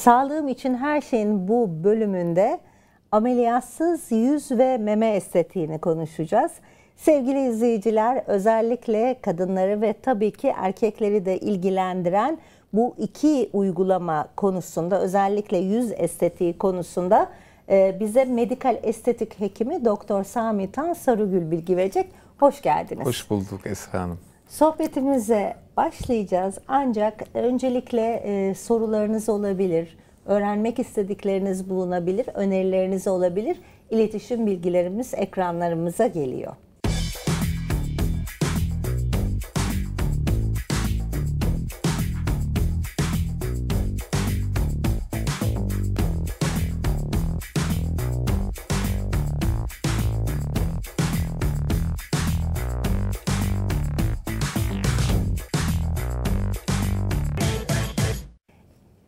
Sağlığım için her şeyin bu bölümünde ameliyatsız yüz ve meme estetiğini konuşacağız. Sevgili izleyiciler, özellikle kadınları ve tabii ki erkekleri de ilgilendiren bu iki uygulama konusunda özellikle yüz estetiği konusunda e, bize medikal estetik hekimi Doktor Sami Tan Sarıgül bilgi verecek. Hoş geldiniz. Hoş bulduk Esra Hanım. Sohbetimize başlayacağız ancak öncelikle e, sorularınız olabilir, öğrenmek istedikleriniz bulunabilir, önerileriniz olabilir. İletişim bilgilerimiz ekranlarımıza geliyor.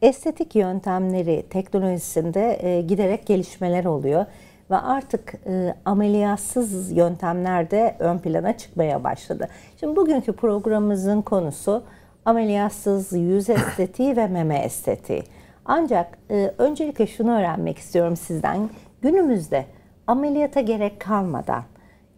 estetik yöntemleri teknolojisinde e, giderek gelişmeler oluyor ve artık e, ameliyatsız yöntemler de ön plana çıkmaya başladı. Şimdi bugünkü programımızın konusu ameliyatsız yüz estetiği ve meme estetiği. Ancak e, öncelikle şunu öğrenmek istiyorum sizden. Günümüzde ameliyata gerek kalmadan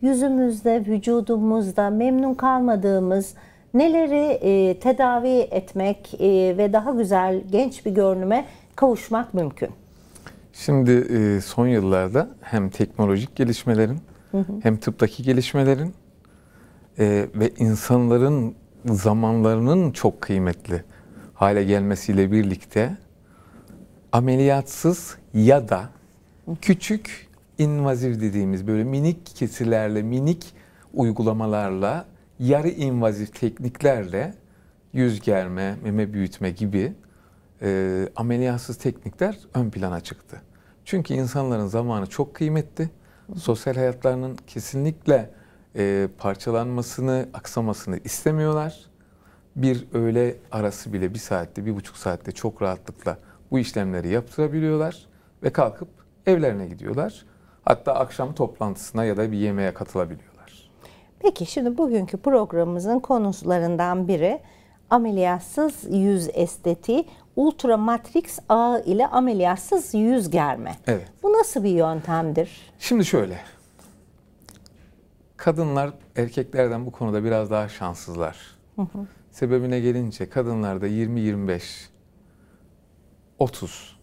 yüzümüzde, vücudumuzda memnun kalmadığımız neleri e, tedavi etmek e, ve daha güzel genç bir görünüme kavuşmak mümkün? Şimdi e, son yıllarda hem teknolojik gelişmelerin hı hı. hem tıptaki gelişmelerin e, ve insanların zamanlarının çok kıymetli hale gelmesiyle birlikte ameliyatsız ya da küçük invaziv dediğimiz böyle minik kesilerle minik uygulamalarla yarı invazif tekniklerle yüz germe, meme büyütme gibi e, ameliyatsız teknikler ön plana çıktı. Çünkü insanların zamanı çok kıymetli. Sosyal hayatlarının kesinlikle e, parçalanmasını, aksamasını istemiyorlar. Bir öğle arası bile bir saatte, bir buçuk saatte çok rahatlıkla bu işlemleri yaptırabiliyorlar ve kalkıp evlerine gidiyorlar. Hatta akşam toplantısına ya da bir yemeğe katılabiliyor. Peki şimdi bugünkü programımızın konularından biri ameliyatsız yüz estetiği ultra matrix ağ ile ameliyatsız yüz germe. Evet. Bu nasıl bir yöntemdir? Şimdi şöyle. Kadınlar erkeklerden bu konuda biraz daha şanssızlar. Sebebine gelince kadınlarda 20-25 30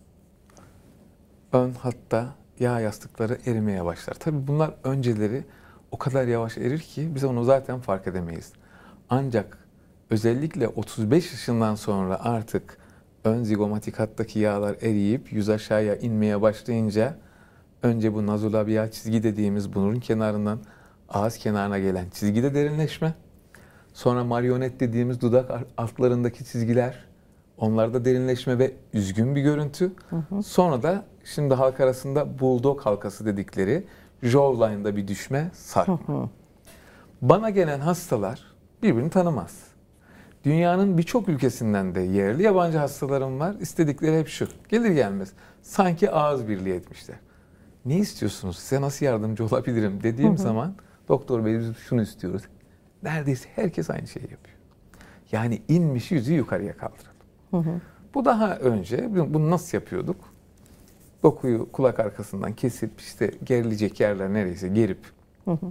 ön hatta yağ yastıkları erimeye başlar. Tabii bunlar önceleri o kadar yavaş erir ki biz onu zaten fark edemeyiz. Ancak özellikle 35 yaşından sonra artık ön zigomatik hattaki yağlar eriyip yüz aşağıya inmeye başlayınca önce bu nazolabial çizgi dediğimiz burun kenarından ağız kenarına gelen çizgide derinleşme, sonra marionet dediğimiz dudak altlarındaki çizgiler, onlarda derinleşme ve üzgün bir görüntü. Hı hı. Sonra da şimdi halk arasında bulldog halkası dedikleri jawline'da bir düşme, sarkma. Bana gelen hastalar birbirini tanımaz. Dünyanın birçok ülkesinden de yerli yabancı hastalarım var. İstedikleri hep şu. Gelir gelmez sanki ağız birliği etmişler. Ne istiyorsunuz? Size nasıl yardımcı olabilirim dediğim zaman doktor bey biz şunu istiyoruz. Neredeyse herkes aynı şeyi yapıyor. Yani inmiş yüzü yukarıya kaldıralım. Bu daha önce bunu nasıl yapıyorduk? dokuyu kulak arkasından kesip işte gerilecek yerler nereyse gerip hı hı.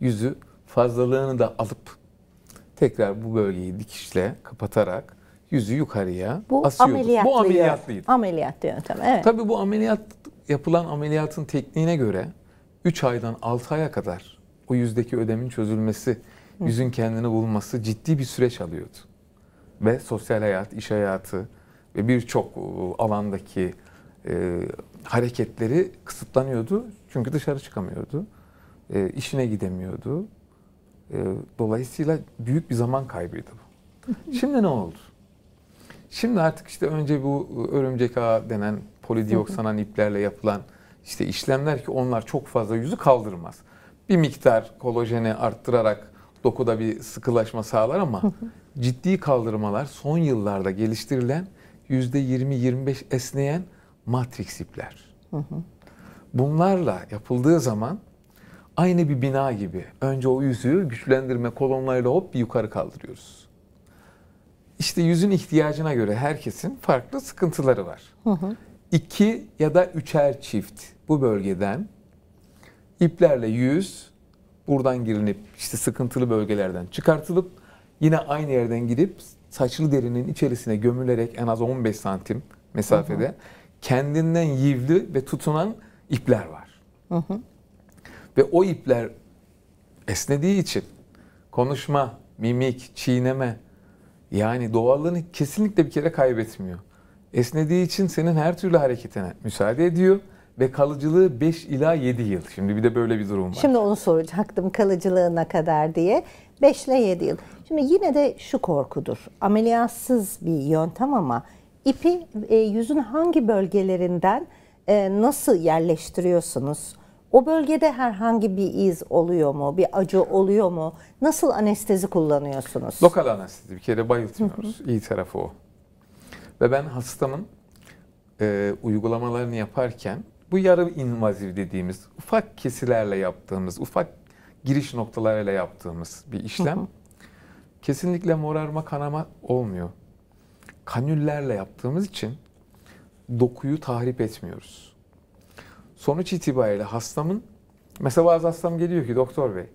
yüzü fazlalığını da alıp tekrar bu bölgeyi dikişle kapatarak yüzü yukarıya bu asıyoruz. Bu ameliyatlıydı. Ameliyat yöntem evet. Tabii bu ameliyat yapılan ameliyatın tekniğine göre 3 aydan 6 aya kadar o yüzdeki ödemin çözülmesi, Hı. yüzün kendini bulması ciddi bir süreç alıyordu. Ve sosyal hayat, iş hayatı ve birçok ıı, alandaki e, hareketleri kısıtlanıyordu. Çünkü dışarı çıkamıyordu. E, işine gidemiyordu. E, dolayısıyla büyük bir zaman kaybıydı bu. Şimdi ne oldu? Şimdi artık işte önce bu örümcek ağı denen polidioksanan iplerle yapılan işte işlemler ki onlar çok fazla yüzü kaldırmaz. Bir miktar kolajeni arttırarak dokuda bir sıkılaşma sağlar ama ciddi kaldırmalar son yıllarda geliştirilen %20-25 esneyen matrix ipler. Hı hı. Bunlarla yapıldığı zaman aynı bir bina gibi önce o yüzüğü güçlendirme kolonlarıyla hop bir yukarı kaldırıyoruz. İşte yüzün ihtiyacına göre herkesin farklı sıkıntıları var. Hı hı. İki ya da üçer çift bu bölgeden iplerle yüz buradan girilip işte sıkıntılı bölgelerden çıkartılıp yine aynı yerden gidip saçlı derinin içerisine gömülerek en az 15 santim mesafede hı hı kendinden yivli ve tutunan ipler var. Hı hı. Ve o ipler esnediği için konuşma, mimik, çiğneme yani doğallığını kesinlikle bir kere kaybetmiyor. Esnediği için senin her türlü hareketine müsaade ediyor ve kalıcılığı 5 ila 7 yıl. Şimdi bir de böyle bir durum var. Şimdi onu soracaktım kalıcılığına kadar diye. 5 ile 7 yıl. Şimdi yine de şu korkudur. Ameliyatsız bir yöntem ama İpi e, yüzün hangi bölgelerinden e, nasıl yerleştiriyorsunuz? O bölgede herhangi bir iz oluyor mu? Bir acı oluyor mu? Nasıl anestezi kullanıyorsunuz? Lokal anestezi. Bir kere bayıltmıyoruz. İyi tarafı o. Ve ben hastamın e, uygulamalarını yaparken bu yarı invaziv dediğimiz ufak kesilerle yaptığımız, ufak giriş noktalarıyla yaptığımız bir işlem kesinlikle morarma kanama olmuyor kanüllerle yaptığımız için dokuyu tahrip etmiyoruz. Sonuç itibariyle hastamın, mesela bazı hastam geliyor ki doktor bey,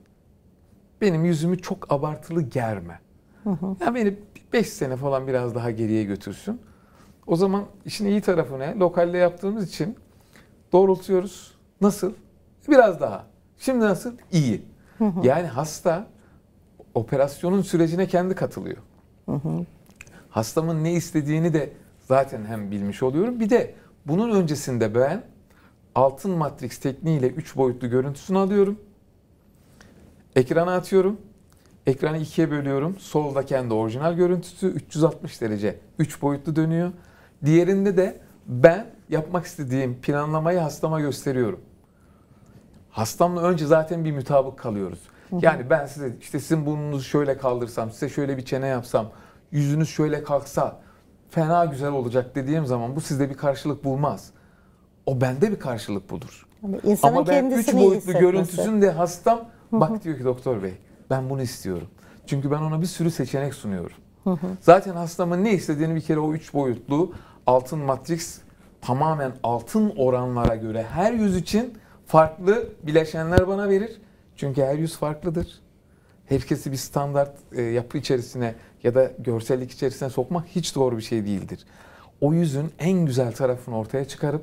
benim yüzümü çok abartılı germe. Hı hı. Ya beni 5 sene falan biraz daha geriye götürsün. O zaman işin iyi tarafı ne? Lokalde yaptığımız için doğrultuyoruz. Nasıl? Biraz daha. Şimdi nasıl? İyi. Hı hı. Yani hasta operasyonun sürecine kendi katılıyor. Hı hı hastamın ne istediğini de zaten hem bilmiş oluyorum. Bir de bunun öncesinde ben altın matrix tekniğiyle 3 boyutlu görüntüsünü alıyorum. Ekrana atıyorum. Ekranı ikiye bölüyorum. Solda kendi orijinal görüntüsü 360 derece 3 boyutlu dönüyor. Diğerinde de ben yapmak istediğim planlamayı hastama gösteriyorum. Hastamla önce zaten bir mütabık kalıyoruz. Yani ben size işte sizin burnunuzu şöyle kaldırsam, size şöyle bir çene yapsam, yüzünüz şöyle kalksa fena güzel olacak dediğim zaman bu sizde bir karşılık bulmaz. O bende bir karşılık bulur. Ama, Ama ben üç boyutlu görüntüsün de hastam. Bak diyor ki doktor bey ben bunu istiyorum. Çünkü ben ona bir sürü seçenek sunuyorum. Zaten hastamın ne istediğini bir kere o üç boyutlu altın matris tamamen altın oranlara göre her yüz için farklı bileşenler bana verir. Çünkü her yüz farklıdır. Herkesi bir standart e, yapı içerisine ya da görsellik içerisine sokmak hiç doğru bir şey değildir. O yüzün en güzel tarafını ortaya çıkarıp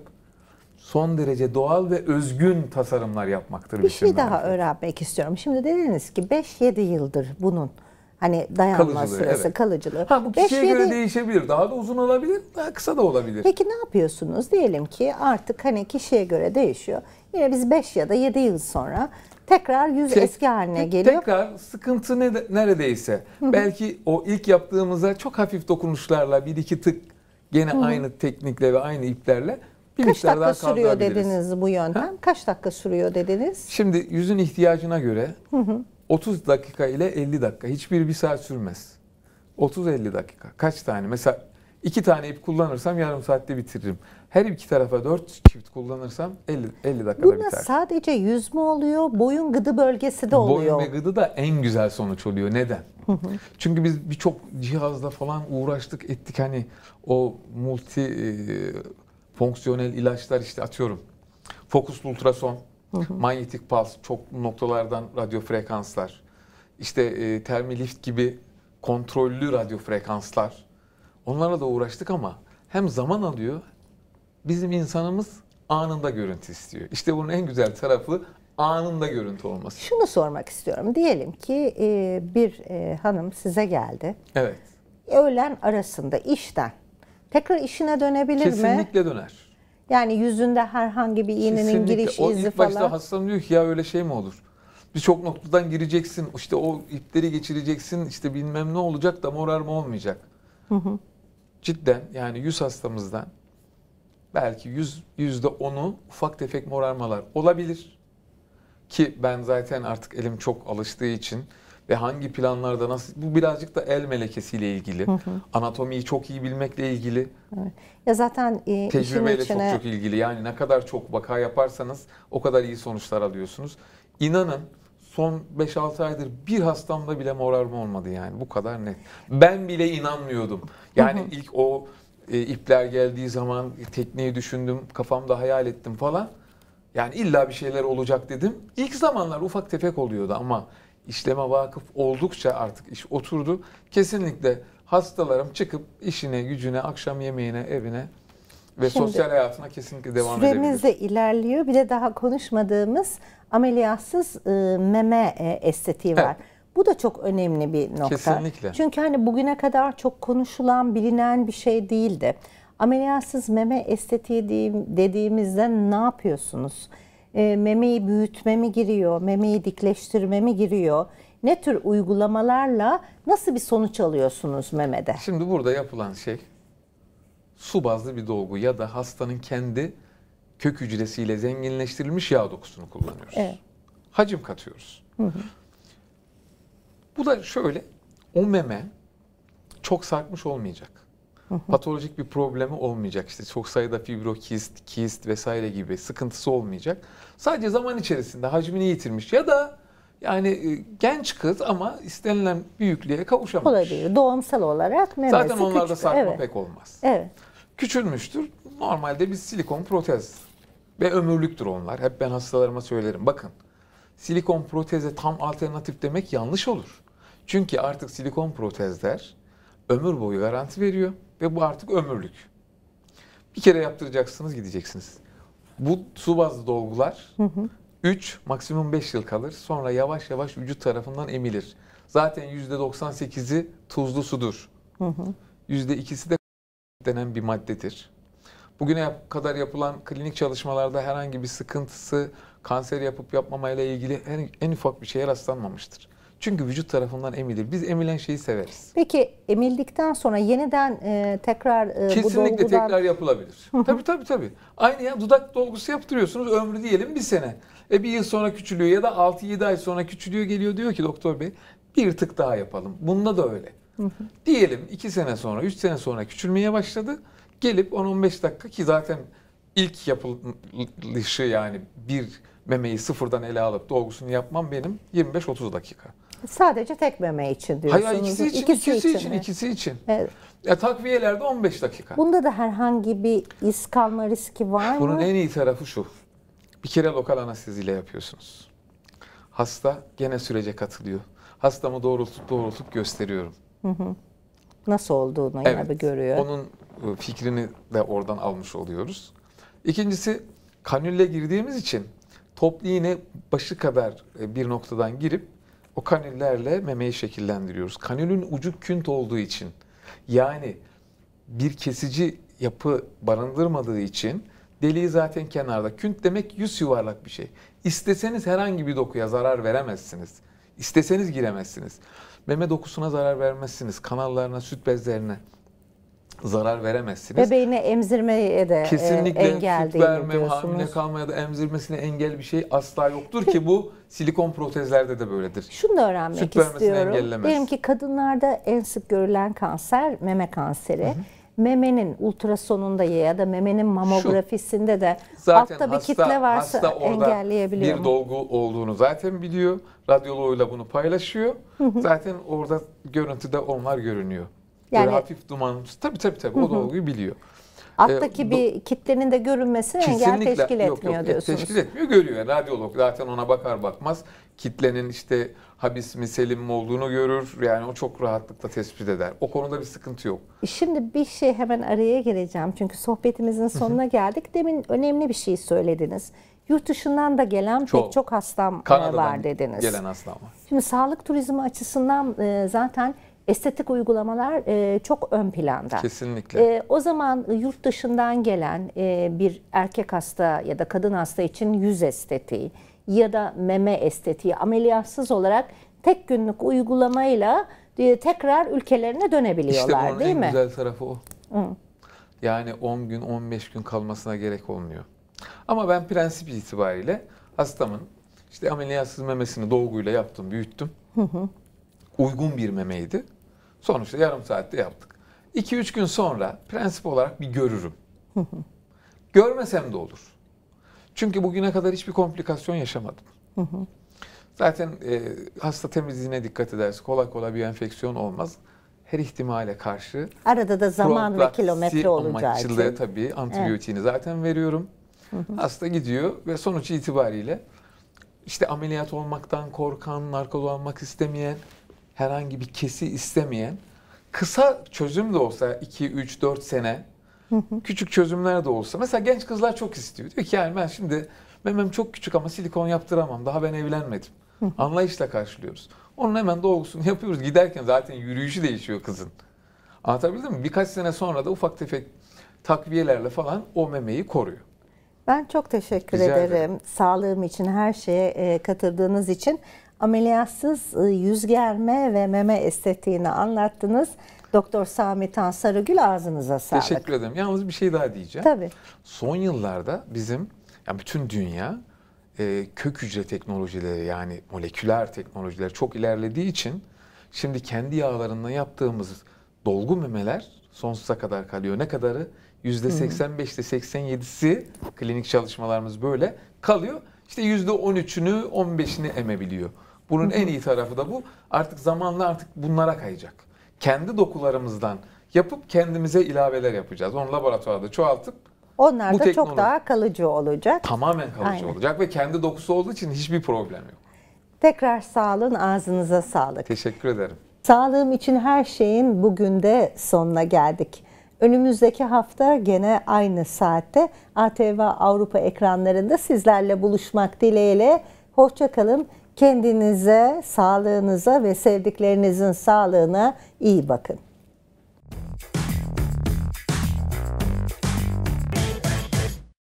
son derece doğal ve özgün tasarımlar yapmaktır. Bir şey daha belki. öğrenmek istiyorum. Şimdi dediniz ki 5-7 yıldır bunun hani dayanma kalıcılığı, süresi, evet. kalıcılığı. Ha, bu kişiye 5, göre değişebilir. Daha da uzun olabilir, daha kısa da olabilir. Peki ne yapıyorsunuz? Diyelim ki artık hani kişiye göre değişiyor. Yine biz 5 ya da 7 yıl sonra tekrar yüz Tek, eski haline geliyor. Tekrar sıkıntı ne, neredeyse. Belki o ilk yaptığımızda çok hafif dokunuşlarla bir iki tık gene aynı teknikle ve aynı iplerle bir Kaç dakika daha sürüyor dediniz bu yöntem? Ha? Kaç dakika sürüyor dediniz? Şimdi yüzün ihtiyacına göre 30 dakika ile 50 dakika. Hiçbir bir saat sürmez. 30-50 dakika. Kaç tane? Mesela iki tane ip kullanırsam yarım saatte bitiririm. Her iki tarafa 4 çift kullanırsam 50, 50 dakikada Bunda biter. Bunda sadece yüz mü oluyor, boyun gıdı bölgesi de oluyor. Boyun ve gıdı da en güzel sonuç oluyor. Neden? Çünkü biz birçok cihazla falan uğraştık ettik hani o multi e, fonksiyonel ilaçlar işte atıyorum. fokus ultrason, manyetik pals, çok noktalardan radyo frekanslar, işte e, termilift gibi kontrollü radyo frekanslar. Onlarla da uğraştık ama hem zaman alıyor bizim insanımız anında görüntü istiyor. İşte bunun en güzel tarafı anında görüntü olması. Şunu sormak istiyorum. Diyelim ki e, bir e, hanım size geldi. Evet. Öğlen arasında işten. Tekrar işine dönebilir Kesinlikle mi? Kesinlikle döner. Yani yüzünde herhangi bir iğnenin Kesinlikle. giriş o izi ilk falan. başta hastanın diyor ki ya öyle şey mi olur? Birçok noktadan gireceksin, işte o ipleri geçireceksin, işte bilmem ne olacak da mı olmayacak. Hı hı. Cidden yani yüz hastamızdan belki yüz, yüzde onu ufak tefek morarmalar olabilir. Ki ben zaten artık elim çok alıştığı için ve hangi planlarda nasıl bu birazcık da el melekesiyle ilgili. Hı hı. Anatomiyi çok iyi bilmekle ilgili. Evet. Ya zaten e, tecrübeyle içine... çok çok ilgili. Yani ne kadar çok vaka yaparsanız o kadar iyi sonuçlar alıyorsunuz. İnanın son 5-6 aydır bir hastamda bile morarma olmadı yani bu kadar net. Ben bile inanmıyordum. Yani hı hı. ilk o e, ipler geldiği zaman tekneyi düşündüm, kafamda hayal ettim falan. Yani illa bir şeyler olacak dedim. İlk zamanlar ufak tefek oluyordu ama işleme vakıf oldukça artık iş oturdu. Kesinlikle hastalarım çıkıp işine, gücüne, akşam yemeğine, evine ve Şimdi, sosyal hayatına kesinlikle devam süremiz edebilir. Süremiz de ilerliyor. Bir de daha konuşmadığımız ameliyatsız e, meme e, estetiği var. Evet. Bu da çok önemli bir nokta. Kesinlikle. Çünkü hani bugüne kadar çok konuşulan, bilinen bir şey değildi. Ameliyatsız meme estetiği dediğimizde ne yapıyorsunuz? E, memeyi büyütme mi giriyor, memeyi dikleştirme mi giriyor? Ne tür uygulamalarla nasıl bir sonuç alıyorsunuz memede? Şimdi burada yapılan şey su bazlı bir dolgu ya da hastanın kendi kök hücresiyle zenginleştirilmiş yağ dokusunu kullanıyoruz. Evet. Hacim katıyoruz. Hı hı. Bu da şöyle, o meme çok sarkmış olmayacak. Hı hı. Patolojik bir problemi olmayacak. İşte çok sayıda fibrokist, kist vesaire gibi sıkıntısı olmayacak. Sadece zaman içerisinde hacmini yitirmiş ya da yani e, genç kız ama istenilen büyüklüğe kavuşamamış. Olabilir. Doğumsal olarak memesi Zaten onlarda küçük. sarkma evet. pek olmaz. Evet. Küçülmüştür. Normalde bir silikon protez ve ömürlüktür onlar. Hep ben hastalarıma söylerim. Bakın silikon proteze tam alternatif demek yanlış olur. Çünkü artık silikon protezler ömür boyu garanti veriyor ve bu artık ömürlük. Bir kere yaptıracaksınız gideceksiniz. Bu su bazlı dolgular 3 maksimum 5 yıl kalır. Sonra yavaş yavaş vücut tarafından emilir. Zaten %98'i tuzlu sudur. Hı hı. %2'si de denen bir maddedir. Bugüne kadar yapılan klinik çalışmalarda herhangi bir sıkıntısı kanser yapıp yapmamayla ilgili en, en ufak bir şeye rastlanmamıştır. Çünkü vücut tarafından emilir. Biz emilen şeyi severiz. Peki emildikten sonra yeniden e, tekrar e, Kesinlikle bu dolgudan... tekrar yapılabilir. tabii tabii tabii. Aynı ya dudak dolgusu yaptırıyorsunuz ömrü diyelim bir sene. E bir yıl sonra küçülüyor ya da 6-7 ay sonra küçülüyor geliyor diyor ki doktor bey bir tık daha yapalım. Bunda da öyle. diyelim 2 sene sonra 3 sene sonra küçülmeye başladı. Gelip 10-15 dakika ki zaten ilk yapılışı yani bir memeyi sıfırdan ele alıp dolgusunu yapmam benim 25-30 dakika. Sadece tek meme için diyorsunuz. Hayır ikisi için, ikisi, ikisi için, için, ikisi için. Evet. Ya e, takviyelerde 15 dakika. Bunda da herhangi bir iz kalma riski var Bunun mı? Bunun en iyi tarafı şu. Bir kere lokal anesteziyle yapıyorsunuz. Hasta gene sürece katılıyor. Hastamı doğrultup doğrultup gösteriyorum. Hı hı. Nasıl olduğunu evet. yine bir görüyor. Onun e, fikrini de oradan almış oluyoruz. İkincisi kanülle girdiğimiz için toplu iğne başı kadar e, bir noktadan girip o kanillerle memeyi şekillendiriyoruz. Kanülün ucu künt olduğu için yani bir kesici yapı barındırmadığı için deliği zaten kenarda. Künt demek yüz yuvarlak bir şey. İsteseniz herhangi bir dokuya zarar veremezsiniz. İsteseniz giremezsiniz. Meme dokusuna zarar vermezsiniz. Kanallarına, süt bezlerine zarar veremezsiniz. Bebeğini emzirmeye de e, Kesinlikle e, engel süt verme, hamile kalma ya da emzirmesine engel bir şey asla yoktur ki bu silikon protezlerde de böyledir. Şunu da öğrenmek süt istiyorum. engellemez. Diyelim ki kadınlarda en sık görülen kanser meme kanseri. Hı hı memenin ultrasonunda ya da memenin mamografisinde de zaten altta bir hasta, kitle varsa hasta orada engelleyebiliyor. Bir mu? dolgu olduğunu zaten biliyor. Radyoloğuyla bunu paylaşıyor. zaten orada görüntüde onlar görünüyor. Yani, Böyle hafif dumanımsı. Tabii tabii tabii o dolguyu biliyor. Alttaki ee, bir kitlenin de görünmesini engel teşkil yok, etmiyor yok, diyorsunuz. Teşkil etmiyor görüyor. Yani radyolog zaten ona bakar bakmaz kitlenin işte habis mi selim mi olduğunu görür. Yani o çok rahatlıkla tespit eder. O konuda bir sıkıntı yok. Şimdi bir şey hemen araya geleceğim. Çünkü sohbetimizin sonuna geldik. Demin önemli bir şey söylediniz. Yurt dışından da gelen çok, pek çok hastam e, Kanada'dan var dediniz. gelen hastam var. Şimdi sağlık turizmi açısından e, zaten estetik uygulamalar e, çok ön planda. Kesinlikle. E, o zaman yurt dışından gelen e, bir erkek hasta ya da kadın hasta için yüz estetiği ya da meme estetiği ameliyatsız olarak tek günlük uygulamayla e, tekrar ülkelerine dönebiliyorlar işte değil mi? İşte en güzel tarafı o. Hı. Yani 10 gün 15 gün kalmasına gerek olmuyor. Ama ben prensip itibariyle hastamın işte ameliyatsız memesini dolguyla yaptım, büyüttüm. Hı hı. Uygun bir memeydi. Sonuçta yarım saatte yaptık. 2-3 gün sonra prensip olarak bir görürüm. Görmesem de olur. Çünkü bugüne kadar hiçbir komplikasyon yaşamadım. Zaten e, hasta temizliğine dikkat ederse kolay kolay bir enfeksiyon olmaz. Her ihtimale karşı. Arada da zaman ve kilometre olacağı için. tabii antibiyotiğini evet. zaten veriyorum. hasta gidiyor ve sonuç itibariyle işte ameliyat olmaktan korkan, narkoz olmak istemeyen herhangi bir kesi istemeyen kısa çözüm de olsa 2 3 4 sene küçük çözümler de olsa mesela genç kızlar çok istiyor. Diyor ki yani ben şimdi memem çok küçük ama silikon yaptıramam. Daha ben evlenmedim. Anlayışla karşılıyoruz. Onun hemen doğrusunu yapıyoruz. Giderken zaten yürüyüşü değişiyor kızın. Anlatabildim mi? Birkaç sene sonra da ufak tefek takviyelerle falan o memeyi koruyor. Ben çok teşekkür ederim. ederim. Sağlığım için, her şeye e, katıldığınız için ameliyatsız ıı, yüz germe ve meme estetiğini anlattınız. Doktor Sami Tan Sarıgül ağzınıza sağlık. Teşekkür ederim. Yalnız bir şey daha diyeceğim. Tabii. Son yıllarda bizim yani bütün dünya e, kök hücre teknolojileri yani moleküler teknolojiler çok ilerlediği için şimdi kendi yağlarından yaptığımız dolgu memeler sonsuza kadar kalıyor. Ne kadarı? %85'te 87'si klinik çalışmalarımız böyle kalıyor işte yüzde on üçünü, on beşini emebiliyor. Bunun en iyi tarafı da bu. Artık zamanla artık bunlara kayacak. Kendi dokularımızdan yapıp kendimize ilaveler yapacağız. Onu laboratuvarda çoğaltıp onlar bu da çok daha kalıcı olacak. Tamamen kalıcı Aynen. olacak ve kendi dokusu olduğu için hiçbir problem yok. Tekrar sağ olun, ağzınıza sağlık. Teşekkür ederim. Sağlığım için her şeyin bugün de sonuna geldik. Önümüzdeki hafta gene aynı saatte ATV Avrupa ekranlarında sizlerle buluşmak dileğiyle. Hoşçakalın. Kendinize, sağlığınıza ve sevdiklerinizin sağlığına iyi bakın.